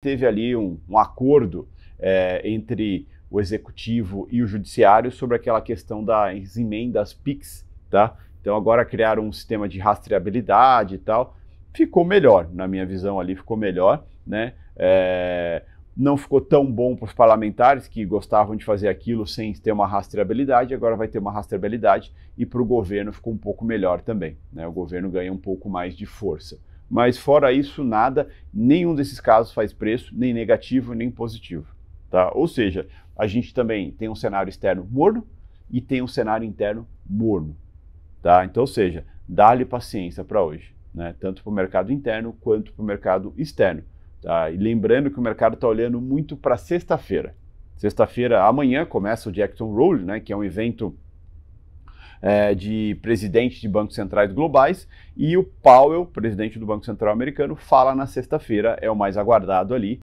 teve ali um, um acordo é, entre o executivo e o judiciário sobre aquela questão das emendas PIX, tá? Então agora criaram um sistema de rastreabilidade e tal, ficou melhor, na minha visão ali ficou melhor, né? É, não ficou tão bom para os parlamentares que gostavam de fazer aquilo sem ter uma rastreabilidade, agora vai ter uma rastreabilidade e para o governo ficou um pouco melhor também, né? O governo ganha um pouco mais de força. Mas fora isso, nada, nenhum desses casos faz preço, nem negativo, nem positivo. Tá? Ou seja, a gente também tem um cenário externo morno e tem um cenário interno morno. Tá? Então, ou seja, dá-lhe paciência para hoje, né? tanto para o mercado interno quanto para o mercado externo. Tá? E lembrando que o mercado está olhando muito para sexta-feira. Sexta-feira, amanhã, começa o Jackson Roll, né, que é um evento é, de presidentes de bancos centrais globais, e o Powell, presidente do Banco Central americano, fala na sexta-feira, é o mais aguardado ali,